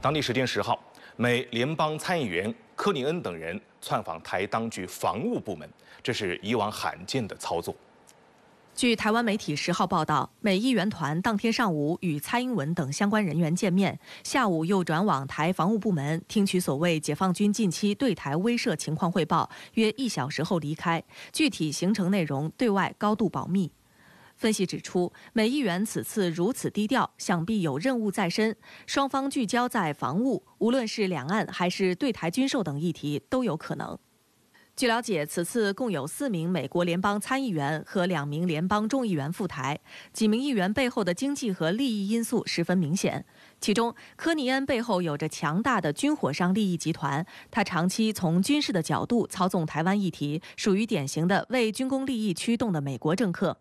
当地时间十号，美联邦参议员科宁恩等人窜访台当局防务部门，这是以往罕见的操作。据台湾媒体十号报道，美议员团当天上午与蔡英文等相关人员见面，下午又转往台防务部门听取所谓解放军近期对台威慑情况汇报，约一小时后离开。具体行程内容对外高度保密。分析指出，美议员此次如此低调，想必有任务在身。双方聚焦在防务，无论是两岸还是对台军售等议题都有可能。据了解，此次共有四名美国联邦参议员和两名联邦众议员赴台，几名议员背后的经济和利益因素十分明显。其中，科尼恩背后有着强大的军火商利益集团，他长期从军事的角度操纵台湾议题，属于典型的为军工利益驱动的美国政客。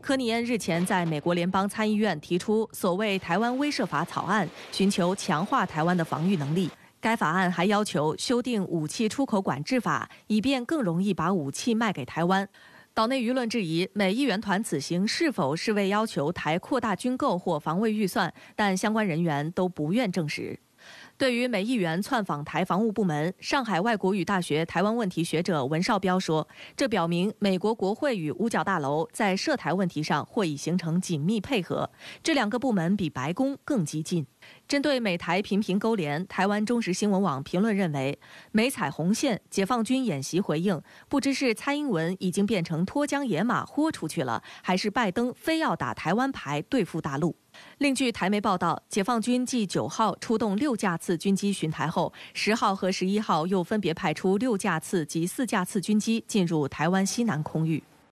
科尼恩日前在美国联邦参议院提出所谓“台湾威慑法”草案，寻求强化台湾的防御能力。该法案还要求修订武器出口管制法，以便更容易把武器卖给台湾。岛内舆论质疑，美议员团此行是否是为要求台扩大军购或防卫预算，但相关人员都不愿证实。对于美议员窜访台防务部门，上海外国语大学台湾问题学者文少彪说，这表明美国国会与五角大楼在涉台问题上或已形成紧密配合。这两个部门比白宫更激进。针对美台频频勾连，台湾中时新闻网评论认为，美踩红线，解放军演习回应，不知是蔡英文已经变成脱缰野马，豁出去了，还是拜登非要打台湾牌对付大陆。另据台媒报道，解放军继九号出动六架。次军机巡台后，十号和十一号又分别派出六架次及四架次军机进入台湾西南空域。